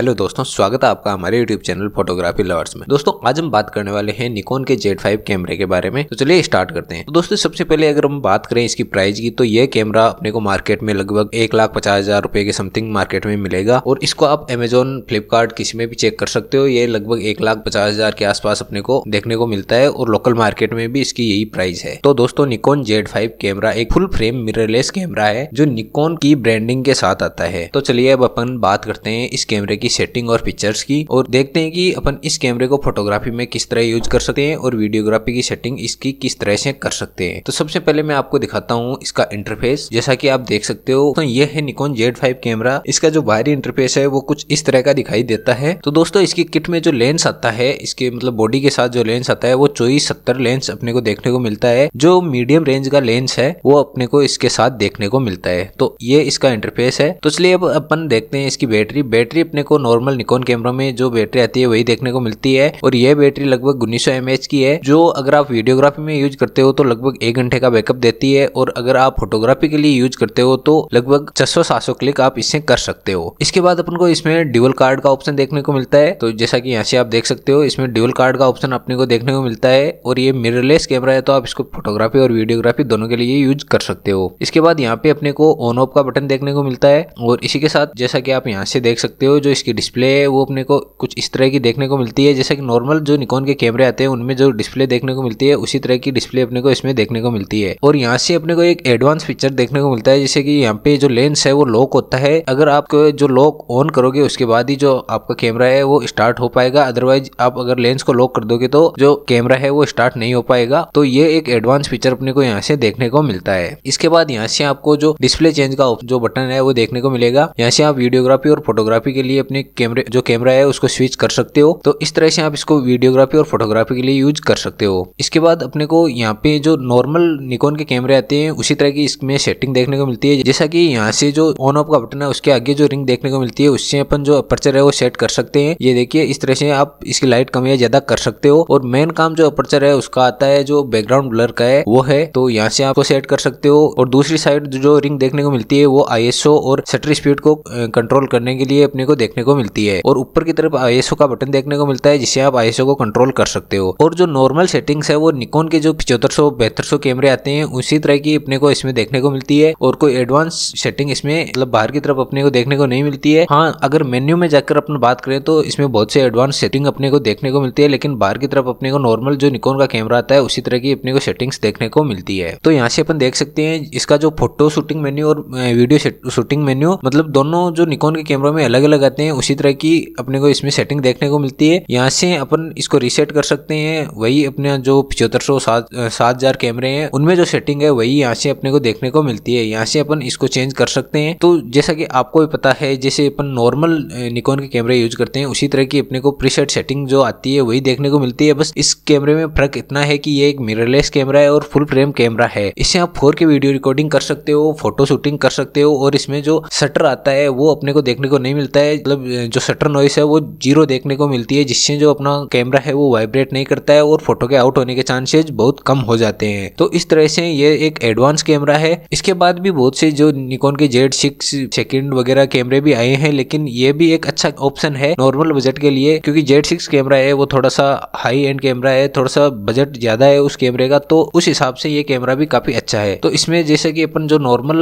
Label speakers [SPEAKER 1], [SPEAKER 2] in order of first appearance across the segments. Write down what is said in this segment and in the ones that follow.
[SPEAKER 1] hello दोस्तों स्वागत है आपका हमारे यूट्यूब चैनल फोटोग्राफी लवर्स में दोस्तों आज हम बात करने वाले हैं निकोन के जेड फाइव कैमरे के बारे में तो चलिए स्टार्ट करते हैं तो दोस्तों सबसे पहले अगर हम बात करें इसकी प्राइस की तो ये कैमरा अपने को मार्केट में लगभग एक लाख पचास हजार रुपए के समथिंग मार्केट में मिलेगा और इसको आप अमेजोन फ्लिपकार्ट किसी में भी चेक कर सकते हो ये लगभग एक लाख पचास हजार के आसपास अपने को देखने को मिलता है और लोकल मार्केट में भी इसकी यही प्राइस है तो दोस्तों निकोन जेड फाइव कैमरा एक फुल फ्रेम मिररलेस कैमरा है जो निकोन की ब्रांडिंग के साथ आता है तो चलिए अब अपन बात करते हैं इस कैमरे की की सेटिंग और पिक्चर्स की और देखते हैं कि अपन इस कैमरे को फोटोग्राफी में किस तरह यूज कर सकते हैं और वीडियोग्राफी की सेटिंग इसकी किस तरह से कर सकते हैं तो सबसे पहले मैं आपको दिखाता हूँ इसका इंटरफेस जैसा की आप देख सकते हो तो ये है निकोन जेड कैमरा इसका जो बाहरी इंटरफेस है वो कुछ इस तरह का दिखाई देता है तो दोस्तों इसकी किट में जो लेंस आता है इसके मतलब बॉडी के साथ जो लेंस आता है वो चौबीस सत्तर लेंस अपने को देखने को मिलता है जो मीडियम रेंज का लेंस है वो अपने को इसके साथ देखने को मिलता है तो ये इसका इंटरफेस है तो चलिए अब अपन देखते हैं इसकी बैटरी बैटरी अपने को नॉर्मल निकोन कैमरों में जो बैटरी आती है वही देखने को मिलती है और यह बैटरी लगभग उन्नीस सौ की है जो अगर आप वीडियोग्राफी में यूज करते हो तो लगभग एक घंटे का बैकअप देती है और अगर आप फोटोग्राफी के लिए यूज करते हो तो लगभग छह सौ क्लिक आप इससे कर सकते हो इसके बाद अपन को इसमें ड्यूअल कार्ड का ऑप्शन देखने को मिलता है तो जैसा कि यहाँ से आप देख सकते हो इसमें ड्यूअल कार्ड का ऑप्शन अपने को देखने को मिलता है और ये मिररलेस कैमरा है तो आप इसको फोटोग्राफी और वीडियोग्राफी दोनों के लिए यूज कर सकते हो इसके बाद यहाँ पे अपने को ऑन ऑफ का बटन देखने को मिलता है और इसी के साथ जैसा कि आप यहाँ से देख सकते हो जो इसकी डिस्प्ले है वो अपने को कुछ इस तरह की देखने को मिलती है जैसे कि नॉर्मल जो निकॉन के कैमरे आते हैं उनमें जो डिस्प्ले देखने को मिलती है उसी तरह की डिस्प्ले अपने को इसमें देखने को मिलती है और यहाँ से अपने को एक एडवांस फीचर देखने को मिलता है जैसे कि यहाँ पे जो लेंस है वो लॉक होता है अगर आप जो लॉक ऑन करोगे उसके बाद ही जो आपका कैमरा है वो स्टार्ट हो पाएगा अदरवाइज आप अगर लेंस को लॉक कर दोगे तो जो कैमरा है वो स्टार्ट नहीं हो पाएगा तो ये एक एडवांस फीचर अपने को यहाँ से देखने को मिलता है इसके बाद यहाँ से आपको जो डिस्प्ले चेंज का जो बटन है वो देखने को मिलेगा यहाँ से आप वीडियोग्राफी और फोटोग्राफी के लिए अपने कैमरे जो कैमरा है उसको स्विच कर सकते हो तो इस तरह से आप इसको वीडियोग्राफी और फोटोग्राफी के लिए यूज कर सकते हो इसके बाद अपने को यहाँ पे जो नॉर्मल निकोन के कैमरे आते हैं उसी तरह की इसमें सेटिंग देखने को मिलती है जैसा की यहाँ से जो ऑन ऑफ का बटन है उसके आगे जो रिंग देखने को मिलती है उससे अपन जो अपर्चर है वो सेट कर सकते हैं ये देखिए इस तरह से आप इसकी लाइट कम या ज्यादा कर सकते हो और मेन काम जो अपर्चर है उसका आता है जो बैकग्राउंड ब्लर का है वो है तो यहाँ से आपको सेट कर सकते हो और दूसरी साइड जो रिंग देखने को मिलती है वो आईएसओ और शटर स्पीड को कंट्रोल करने के लिए अपने को देखने देखने को मिलती है और ऊपर की तरफ आई का बटन देखने को मिलता है जिससे आप आई को कंट्रोल कर सकते हो और जो नॉर्मल सेटिंग्स है वो निकोन के जो पिछहत्तर सौ कैमरे आते हैं उसी तरह की अपने को इसमें देखने को मिलती है और कोई एडवांस सेटिंग इसमें मतलब बाहर की तरफ अपने को देखने को नहीं मिलती है हाँ अगर मेन्यू में जाकर अपन बात करें तो इसमें बहुत से एडवांस सेटिंग अपने को देखने को मिलती है लेकिन बाहर की तरफ अपने को नॉर्मल जो निकोन का कैमरा आता है उसी तरह की अपने को सेटिंग्स देखने को मिलती है तो यहाँ से अपन देख सकते हैं इसका जो फोटो शूटिंग मेन्यू और वीडियो शूटिंग मेन्यू मतलब दोनों जो निकोन के कैमरों में अलग अलग आते हैं हैं उसी तरह की अपने को इसमें सेटिंग देखने को मिलती है यहाँ से अपन इसको रीसेट कर सकते हैं वही अपने जो पिछहत्तर सौ सात हजार कैमरे हैं उनमें जो सेटिंग है वही यहाँ से अपने को देखने को मिलती है यहाँ से अपन इसको चेंज कर सकते हैं तो जैसा कि आपको भी पता है जैसे अपन नॉर्मल निकोन के कैमरे यूज करते हैं उसी तरह की अपने को प्रीसेट सेटिंग जो आती है वही देखने को मिलती है बस इस कैमरे में फर्क इतना है कि ये एक मिररलेस कैमरा है और फुल फ्रेम कैमरा है इससे आप फोर के वीडियो रिकॉर्डिंग कर सकते हो फोटो शूटिंग कर सकते हो और इसमें जो शटर आता है वो अपने को देखने को नहीं मिलता है मतलब मतलब जो शटर नॉइस है वो जीरो देखने को मिलती है जिससे जो अपना कैमरा है वो वाइब्रेट नहीं करता है और फोटो के आउट होने के चांसेज बहुत कम हो जाते हैं तो इस तरह से ये एक एडवांस कैमरा है इसके बाद भी बहुत से जो निकोन के जेड सिक्स सेकेंड वगैरह कैमरे भी आए हैं लेकिन ये भी एक अच्छा ऑप्शन है नॉर्मल बजट के लिए क्योंकि जेड सिक्स कैमरा है वो थोड़ा सा हाई एंड कैमरा है थोड़ा सा बजट ज्यादा है उस कैमरे का तो उस हिसाब से ये कैमरा भी काफी अच्छा है तो इसमें जैसे कि अपन जो नॉर्मल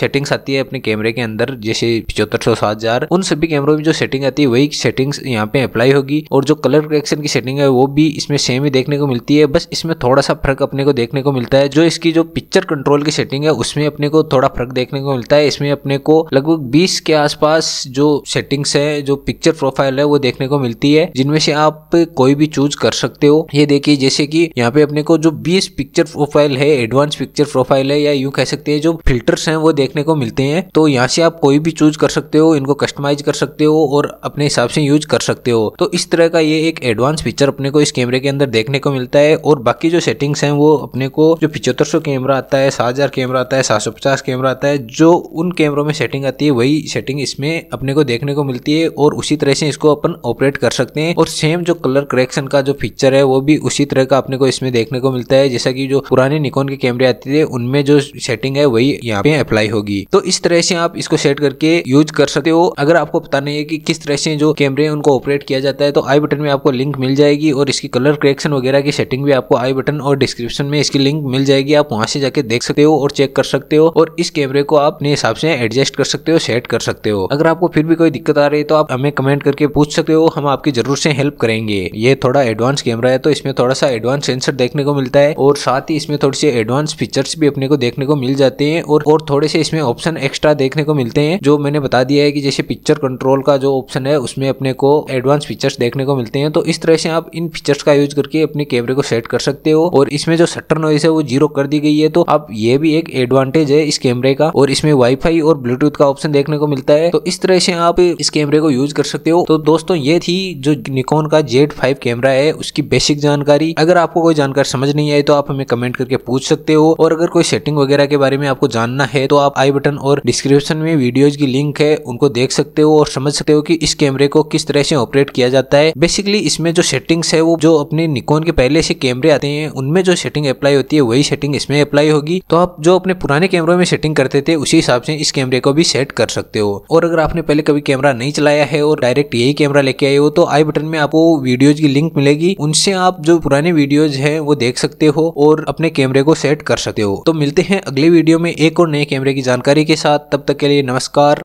[SPEAKER 1] सेटिंग्स आती है अपने कैमरे के अंदर जैसे पिछहत्तर सौ सात हजार उन सभी कैमरों में जो सेटिंग आती है वही सेटिंग्स यहाँ पे अप्लाई होगी और जो कलर करेक्शन की सेटिंग है वो भी इसमें सेम ही देखने को मिलती है बस इसमें थोड़ा सा फर्क अपने को देखने को मिलता है जो इसकी जो पिक्चर कंट्रोल की सेटिंग है उसमें अपने को थोड़ा फर्क देखने को मिलता है इसमें अपने को लगभग बीस के आसपास जो सेटिंग्स है जो पिक्चर प्रोफाइल है वो देखने को मिलती है जिनमें से आप कोई भी चूज कर सकते हो ये देखिए जैसे कि यहाँ पे अपने को जो बीस पिक्चर प्रोफाइल है एडवांस पिक्चर प्रोफाइल है या यू कह सकते हैं जो फिल्टर्स हैं वो देखने को मिलते हैं तो यहाँ से आप कोई भी चूज कर सकते हो इनको कस्टमाइज कर सकते हो सकते हो और अपने हिसाब से यूज कर सकते हो तो इस तरह का ये एक एडवांस फीचर अपने को इस कैमरे के अंदर देखने को मिलता है और बाकी जो सेटिंग्स हैं वो अपने को जो पिछहत्तर कैमरा आता है सात कैमरा आता है सात कैमरा आता है जो उन कैमरों में सेटिंग आती है वही सेटिंग इसमें अपने को देखने को मिलती है और उसी तरह से इसको अपन ऑपरेट कर सकते हैं और सेम जो कलर करेक्शन का जो फीचर है वो भी उसी तरह का अपने को इसमें देखने को मिलता है जैसा कि जो पुराने निकोन के कैमरे आते थे उनमें जो सेटिंग है वही यहाँ पे अप्लाई होगी तो इस तरह से आप इसको सेट करके यूज कर सकते हो अगर आपको पता नहीं है कि किस तरह से जो कैमरे उनको ऑपरेट किया जाता है तो आई बटन में आपको लिंक मिल जाएगी और इसकी कलर करेक्शन वगैरह की सेटिंग भी आपको आई बटन और डिस्क्रिप्शन में इसकी लिंक मिल जाएगी आप वहां से जाके देख सकते हो और चेक कर सकते हो और इस कैमरे को आप अपने हिसाब से एडजस्ट कर सकते हो सेट कर सकते हो अगर आपको फिर भी कोई दिक्कत आ रही है तो आप हमें कमेंट करके पूछ सकते हो हम आपकी जरूर से हेल्प करेंगे ये थोड़ा एडवांस कैमरा है तो इसमें थोड़ा सा एडवांस सेंसर देखने को मिलता है और साथ ही इसमें थोड़े से एडवांस फीचर्स भी अपने को देखने को मिल जाते हैं और, और थोड़े से इसमें ऑप्शन एक्स्ट्रा देखने को मिलते हैं जो मैंने बता दिया है कि जैसे पिक्चर कंट्रोल कंट्रोल का जो ऑप्शन है उसमें अपने को एडवांस फीचर्स देखने को मिलते हैं तो इस तरह से आप इन फीचर्स का यूज करके अपने कैमरे को सेट कर सकते हो और इसमें जो शटर नॉइस है वो जीरो कर दी गई है तो अब ये भी एक एडवांटेज है इस कैमरे का और इसमें वाईफाई और ब्लूटूथ का ऑप्शन देखने को मिलता है तो इस तरह से आप इस कैमरे को यूज कर सकते हो तो दोस्तों ये थी जो निकोन का जेड फाइव कैमरा है उसकी बेसिक जानकारी अगर आपको कोई जानकारी समझ नहीं आई तो आप हमें कमेंट करके पूछ सकते हो और अगर कोई सेटिंग वगैरह के बारे में आपको जानना है तो आप आई बटन और डिस्क्रिप्शन में वीडियोज की लिंक है उनको देख सकते हो और समझ समझ सकते हो कि इस कैमरे को किस तरह से ऑपरेट किया जाता है बेसिकली इसमें जो सेटिंग्स है वो जो अपने निकोन के पहले से कैमरे आते हैं उनमें जो सेटिंग अप्लाई होती है वही सेटिंग इसमें अप्लाई होगी तो आप जो अपने पुराने कैमरों में सेटिंग करते थे उसी हिसाब से इस कैमरे को भी सेट कर सकते हो और अगर आपने पहले कभी कैमरा नहीं चलाया है और डायरेक्ट यही कैमरा लेके आए हो तो आई बटन में आपको वीडियोज की लिंक मिलेगी उनसे आप जो पुराने वीडियोज है वो देख सकते हो और अपने कैमरे को सेट कर सकते हो तो मिलते हैं अगले वीडियो में एक और नए कैमरे की जानकारी के साथ तब तक के लिए नमस्कार